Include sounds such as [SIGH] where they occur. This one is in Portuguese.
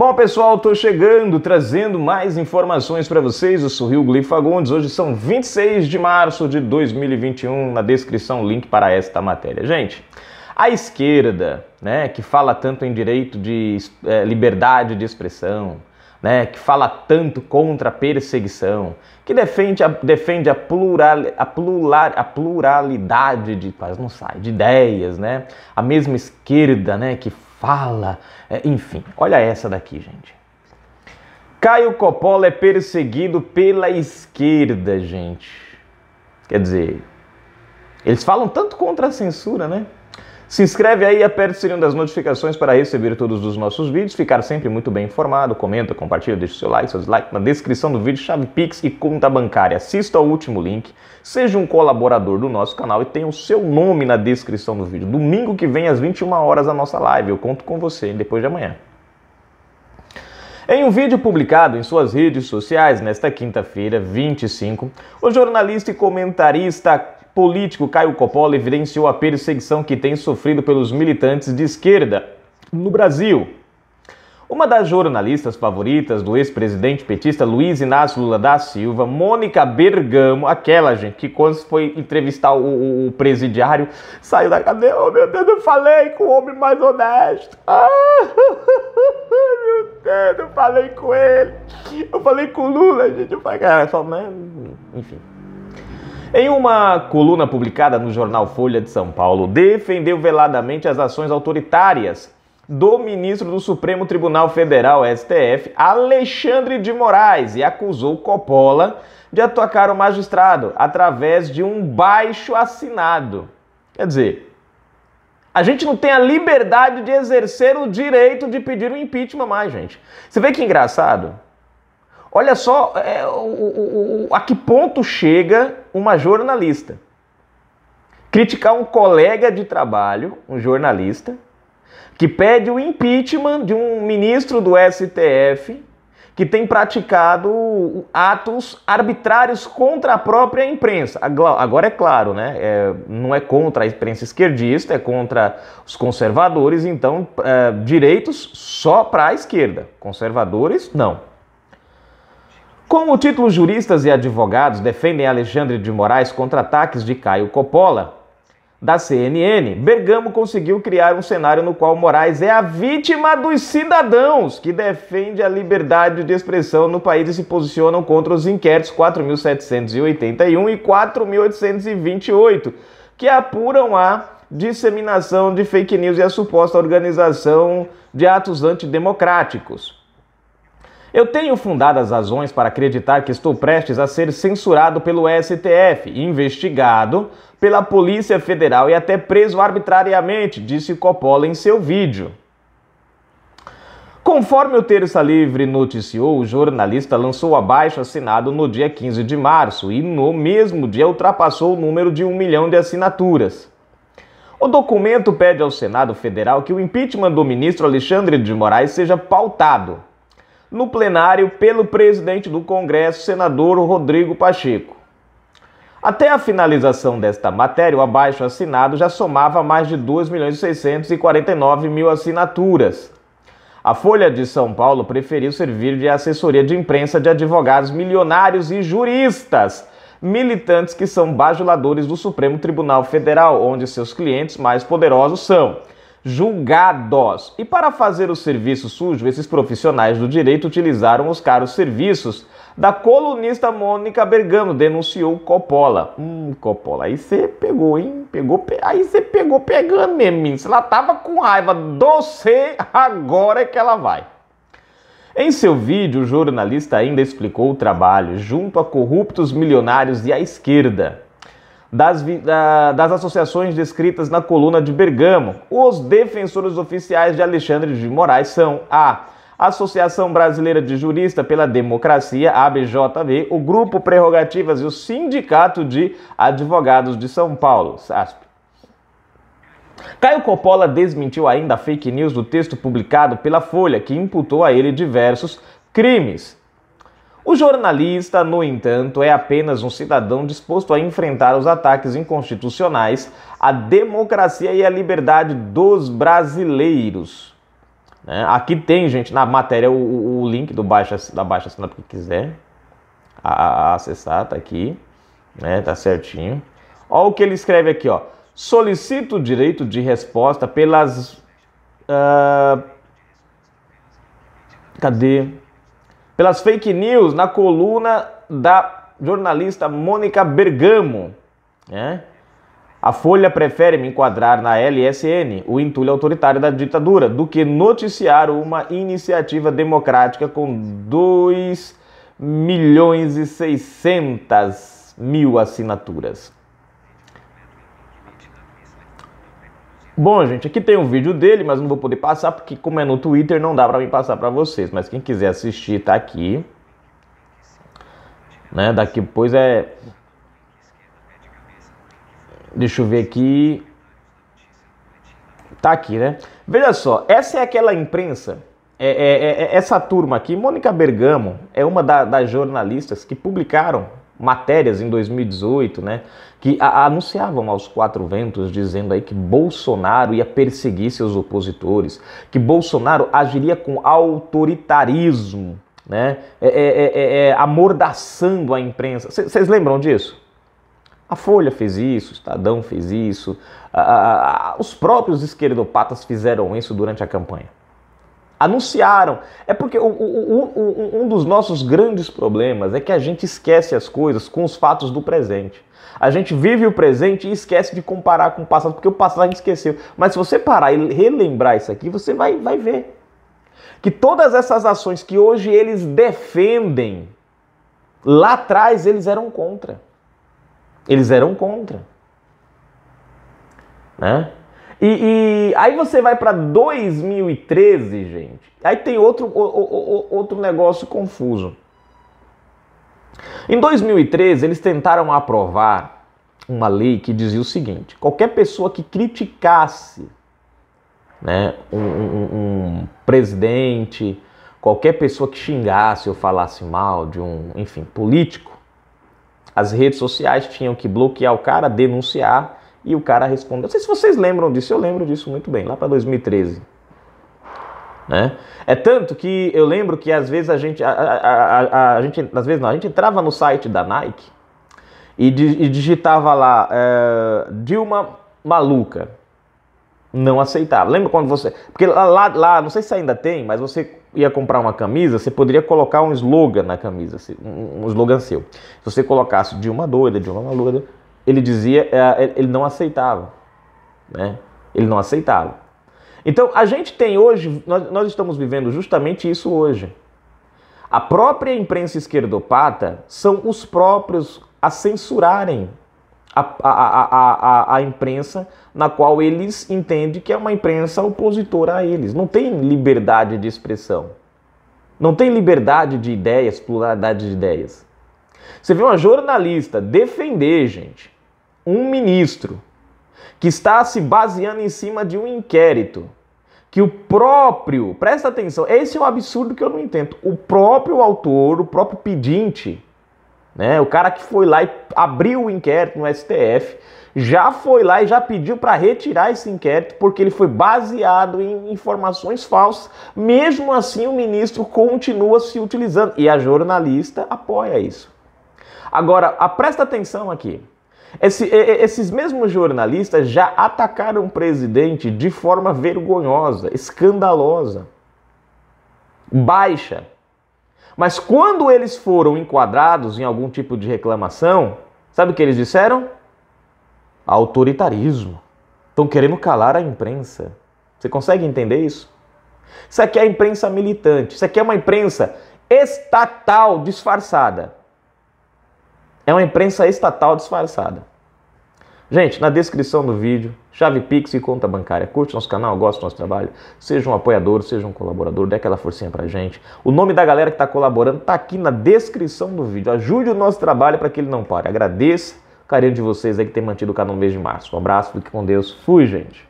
Bom, pessoal, estou chegando trazendo mais informações para vocês. Eu sou Rio Glifagundes. Hoje são 26 de março de 2021. Na descrição, link para esta matéria. Gente, a esquerda, né, que fala tanto em direito de é, liberdade de expressão, né, que fala tanto contra a perseguição, que defende a, defende a, plural, a, plural, a pluralidade de, quase não sai, de ideias, né? A mesma esquerda, né, que fala. É, enfim, olha essa daqui, gente. Caio Coppola é perseguido pela esquerda, gente. Quer dizer, eles falam tanto contra a censura, né? Se inscreve aí e aperta o sininho das notificações para receber todos os nossos vídeos, ficar sempre muito bem informado, comenta, compartilha, deixa seu like, seu dislike, na descrição do vídeo, chave Pix e conta bancária. Assista ao último link, seja um colaborador do nosso canal e tenha o seu nome na descrição do vídeo. Domingo que vem às 21 horas a nossa live, eu conto com você depois de amanhã. Em um vídeo publicado em suas redes sociais nesta quinta-feira, 25, o jornalista e comentarista político Caio Coppola evidenciou a perseguição que tem sofrido pelos militantes de esquerda no Brasil. Uma das jornalistas favoritas do ex-presidente petista Luiz Inácio Lula da Silva, Mônica Bergamo, aquela gente que quando foi entrevistar o, o, o presidiário, saiu da cadeia, oh meu Deus, eu falei com o homem mais honesto. [LAUGHS] Ah, meu Deus, eu falei com ele. Eu falei com o Lula, gente. Eu falei, cara, só, né? Enfim. Em uma coluna publicada no jornal Folha de São Paulo, defendeu veladamente as ações autoritárias do ministro do Supremo Tribunal Federal, STF, Alexandre de Moraes, e acusou Coppola de atacar o magistrado através de um baixo assinado. Quer dizer, a gente não tem a liberdade de exercer o direito de pedir o um impeachment mais, gente. Você vê que engraçado? Olha só é, o, o, o, a que ponto chega uma jornalista. Criticar um colega de trabalho, um jornalista, que pede o impeachment de um ministro do STF que tem praticado atos arbitrários contra a própria imprensa. Agora é claro, né? É, não é contra a imprensa esquerdista, é contra os conservadores, então é, direitos só para a esquerda. Conservadores, não. Como o título juristas e advogados defendem Alexandre de Moraes contra ataques de Caio Coppola, da CNN, Bergamo conseguiu criar um cenário no qual Moraes é a vítima dos cidadãos que defende a liberdade de expressão no país e se posicionam contra os inquéritos 4.781 e 4.828, que apuram a disseminação de fake news e a suposta organização de atos antidemocráticos. Eu tenho fundadas razões para acreditar que estou prestes a ser censurado pelo STF, investigado pela Polícia Federal e até preso arbitrariamente, disse Coppola em seu vídeo. Conforme o Terça Livre noticiou, o jornalista lançou abaixo assinado no dia 15 de março e no mesmo dia ultrapassou o número de um milhão de assinaturas. O documento pede ao Senado Federal que o impeachment do ministro Alexandre de Moraes seja pautado no plenário pelo presidente do Congresso, senador Rodrigo Pacheco. Até a finalização desta matéria, o abaixo assinado já somava mais de 2.649.000 assinaturas. A Folha de São Paulo preferiu servir de assessoria de imprensa de advogados milionários e juristas, militantes que são bajuladores do Supremo Tribunal Federal, onde seus clientes mais poderosos são julgados. E para fazer o serviço sujo, esses profissionais do direito utilizaram os caros serviços da colunista Mônica Bergamo, denunciou Coppola. Hum, Coppola, aí você pegou, hein? Pegou, pe... aí você pegou pegando mesmo, Se ela tava com raiva do C, agora é que ela vai. Em seu vídeo, o jornalista ainda explicou o trabalho junto a corruptos milionários e à esquerda das, da, das associações descritas na coluna de Bergamo. Os defensores oficiais de Alexandre de Moraes são a Associação Brasileira de Jurista pela Democracia, ABJV, o Grupo Prerrogativas e o Sindicato de Advogados de São Paulo, SASP. Caio Coppola desmentiu ainda a fake news do texto publicado pela Folha, que imputou a ele diversos crimes. O jornalista, no entanto, é apenas um cidadão disposto a enfrentar os ataques inconstitucionais à democracia e à liberdade dos brasileiros. Né? Aqui tem, gente, na matéria o, o link do baixa, da baixa assinatura que quiser a, a acessar, tá aqui, né? Tá certinho. Olha o que ele escreve aqui, ó. Solicito o direito de resposta pelas. Uh, cadê? pelas fake news na coluna da jornalista Mônica Bergamo. Né? A Folha prefere me enquadrar na LSN, o entulho autoritário da ditadura, do que noticiar uma iniciativa democrática com 2 milhões e 600 mil assinaturas. Bom, gente, aqui tem um vídeo dele, mas não vou poder passar porque como é no Twitter não dá para mim passar para vocês, mas quem quiser assistir tá aqui. Né? Daqui depois é Deixa eu ver aqui. Tá aqui, né? Veja só, essa é aquela imprensa, é, é, é, é essa turma aqui, Mônica Bergamo, é uma da, das jornalistas que publicaram matérias em 2018, né, que anunciavam aos quatro ventos dizendo aí que Bolsonaro ia perseguir seus opositores, que Bolsonaro agiria com autoritarismo, né, é, é, é, amordaçando a imprensa. Vocês lembram disso? A Folha fez isso, o Estadão fez isso, a, a, a, os próprios esquerdopatas fizeram isso durante a campanha anunciaram. É porque o, o, o, um dos nossos grandes problemas é que a gente esquece as coisas com os fatos do presente. A gente vive o presente e esquece de comparar com o passado, porque o passado a gente esqueceu. Mas se você parar e relembrar isso aqui, você vai, vai ver que todas essas ações que hoje eles defendem, lá atrás eles eram contra. Eles eram contra. Né? E, e aí você vai para 2013, gente. Aí tem outro, o, o, outro negócio confuso. Em 2013, eles tentaram aprovar uma lei que dizia o seguinte: qualquer pessoa que criticasse né, um, um, um presidente, qualquer pessoa que xingasse ou falasse mal de um, enfim, político, as redes sociais tinham que bloquear o cara, denunciar e o cara respondeu, não sei se vocês lembram disso, eu lembro disso muito bem, lá para 2013. Né? É tanto que eu lembro que às vezes a gente, a, a, a, a gente, às vezes não, a gente entrava no site da Nike e, di, e digitava lá é, Dilma maluca, não aceitava. Lembra quando você, porque lá, lá, lá, não sei se ainda tem, mas você ia comprar uma camisa, você poderia colocar um slogan na camisa, um slogan seu. Se você colocasse Dilma doida, Dilma maluca, ele dizia, é, ele não aceitava. Né? Ele não aceitava. Então, a gente tem hoje, nós, nós estamos vivendo justamente isso hoje. A própria imprensa esquerdopata são os próprios a censurarem a, a, a, a, imprensa na qual eles entendem que é uma imprensa opositora a eles. Não tem liberdade de expressão. Não tem liberdade de ideias, pluralidade de ideias. Você vê uma jornalista defender, gente, um ministro que está se baseando em cima de um inquérito que o próprio, presta atenção, esse é um absurdo que eu não entendo. O próprio autor, o próprio pedinte, né, o cara que foi lá e abriu o inquérito no STF, já foi lá e já pediu para retirar esse inquérito porque ele foi baseado em informações falsas. Mesmo assim, o ministro continua se utilizando e a jornalista apoia isso. Agora, a, presta atenção aqui. Esse, esses mesmos jornalistas já atacaram o presidente de forma vergonhosa, escandalosa, baixa. Mas quando eles foram enquadrados em algum tipo de reclamação, sabe o que eles disseram? Autoritarismo. Estão querendo calar a imprensa. Você consegue entender isso? Isso aqui é a imprensa militante. Isso aqui é uma imprensa estatal disfarçada. É uma imprensa estatal disfarçada. Gente, na descrição do vídeo, chave Pix e conta bancária. Curte nosso canal, gosta do nosso trabalho, seja um apoiador, seja um colaborador, dê aquela forcinha pra gente. O nome da galera que está colaborando tá aqui na descrição do vídeo. Ajude o nosso trabalho para que ele não pare. Agradeça o carinho de vocês aí que tem mantido o canal no mês de março. Um abraço, fique com Deus. Fui, gente.